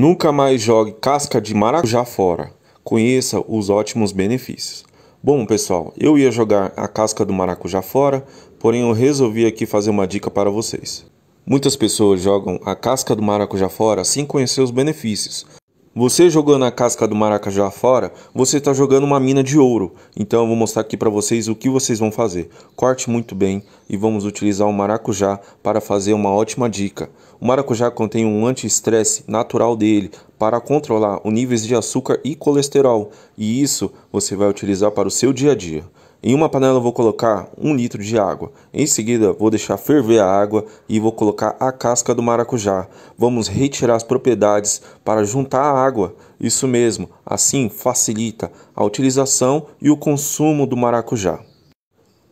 Nunca mais jogue casca de maracujá fora. Conheça os ótimos benefícios. Bom, pessoal, eu ia jogar a casca do maracujá fora, porém eu resolvi aqui fazer uma dica para vocês. Muitas pessoas jogam a casca do maracujá fora sem conhecer os benefícios, você jogando a casca do maracajá fora, você está jogando uma mina de ouro. Então eu vou mostrar aqui para vocês o que vocês vão fazer. Corte muito bem e vamos utilizar o maracujá para fazer uma ótima dica. O maracujá contém um anti-estresse natural dele para controlar os níveis de açúcar e colesterol. E isso você vai utilizar para o seu dia a dia. Em uma panela vou colocar 1 litro de água. Em seguida vou deixar ferver a água e vou colocar a casca do maracujá. Vamos retirar as propriedades para juntar a água. Isso mesmo, assim facilita a utilização e o consumo do maracujá.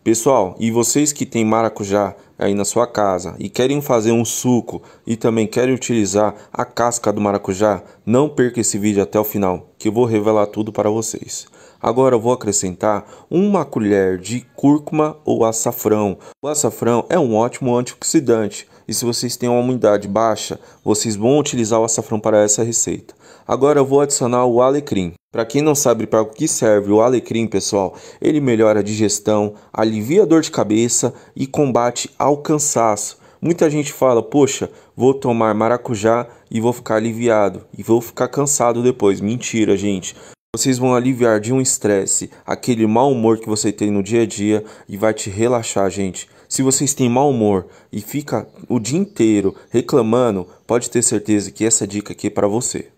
Pessoal, e vocês que têm maracujá aí na sua casa e querem fazer um suco e também querem utilizar a casca do maracujá, não perca esse vídeo até o final, que eu vou revelar tudo para vocês. Agora eu vou acrescentar uma colher de cúrcuma ou açafrão. O açafrão é um ótimo antioxidante e se vocês têm uma umidade baixa, vocês vão utilizar o açafrão para essa receita. Agora eu vou adicionar o alecrim. Para quem não sabe para o que serve o alecrim, pessoal, ele melhora a digestão, alivia a dor de cabeça e combate ao cansaço. Muita gente fala, poxa, vou tomar maracujá e vou ficar aliviado e vou ficar cansado depois. Mentira, gente. Vocês vão aliviar de um estresse, aquele mau humor que você tem no dia a dia e vai te relaxar, gente. Se vocês têm mau humor e fica o dia inteiro reclamando, pode ter certeza que essa dica aqui é para você.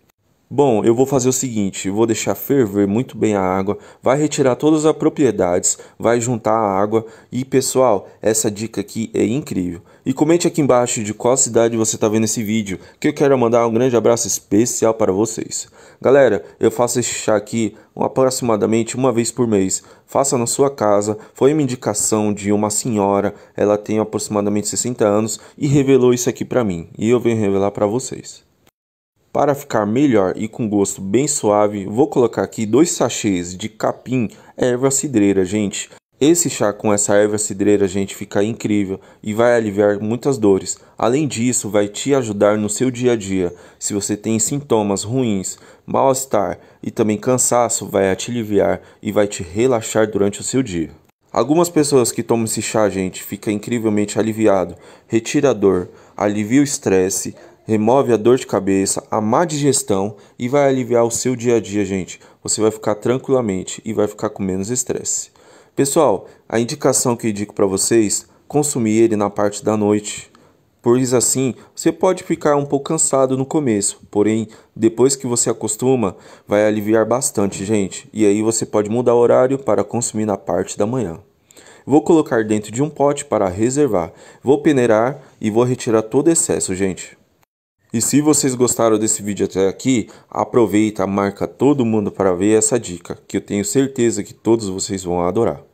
Bom, eu vou fazer o seguinte: vou deixar ferver muito bem a água, vai retirar todas as propriedades, vai juntar a água. E pessoal, essa dica aqui é incrível. E comente aqui embaixo de qual cidade você está vendo esse vídeo, que eu quero mandar um grande abraço especial para vocês. Galera, eu faço esse chá aqui aproximadamente uma vez por mês. Faça na sua casa. Foi uma indicação de uma senhora, ela tem aproximadamente 60 anos e revelou isso aqui para mim. E eu venho revelar para vocês. Para ficar melhor e com gosto bem suave, vou colocar aqui dois sachês de capim, erva cidreira, gente. Esse chá com essa erva cidreira, gente, fica incrível e vai aliviar muitas dores. Além disso, vai te ajudar no seu dia a dia. Se você tem sintomas ruins, mal-estar e também cansaço, vai te aliviar e vai te relaxar durante o seu dia. Algumas pessoas que tomam esse chá, gente, fica incrivelmente aliviado, retira a dor, alivia o estresse, remove a dor de cabeça, a má digestão e vai aliviar o seu dia a dia, gente. Você vai ficar tranquilamente e vai ficar com menos estresse. Pessoal, a indicação que eu digo para vocês, consumir ele na parte da noite. Pois assim, você pode ficar um pouco cansado no começo, porém, depois que você acostuma, vai aliviar bastante, gente. E aí você pode mudar o horário para consumir na parte da manhã. Vou colocar dentro de um pote para reservar. Vou peneirar e vou retirar todo excesso, gente. E se vocês gostaram desse vídeo até aqui, aproveita, marca todo mundo para ver essa dica, que eu tenho certeza que todos vocês vão adorar.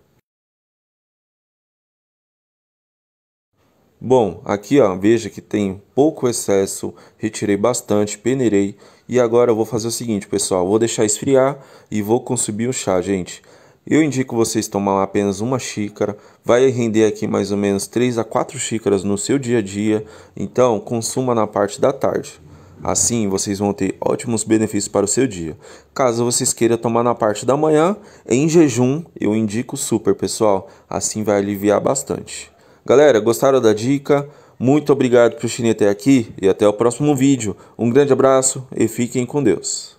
Bom, aqui ó, veja que tem pouco excesso, retirei bastante, peneirei. E agora eu vou fazer o seguinte, pessoal, vou deixar esfriar e vou consumir o chá, gente. Eu indico vocês tomar apenas uma xícara, vai render aqui mais ou menos 3 a 4 xícaras no seu dia a dia, então consuma na parte da tarde. Assim vocês vão ter ótimos benefícios para o seu dia. Caso vocês queiram tomar na parte da manhã, em jejum, eu indico super, pessoal, assim vai aliviar bastante. Galera, gostaram da dica? Muito obrigado por assistir aqui e até o próximo vídeo. Um grande abraço e fiquem com Deus.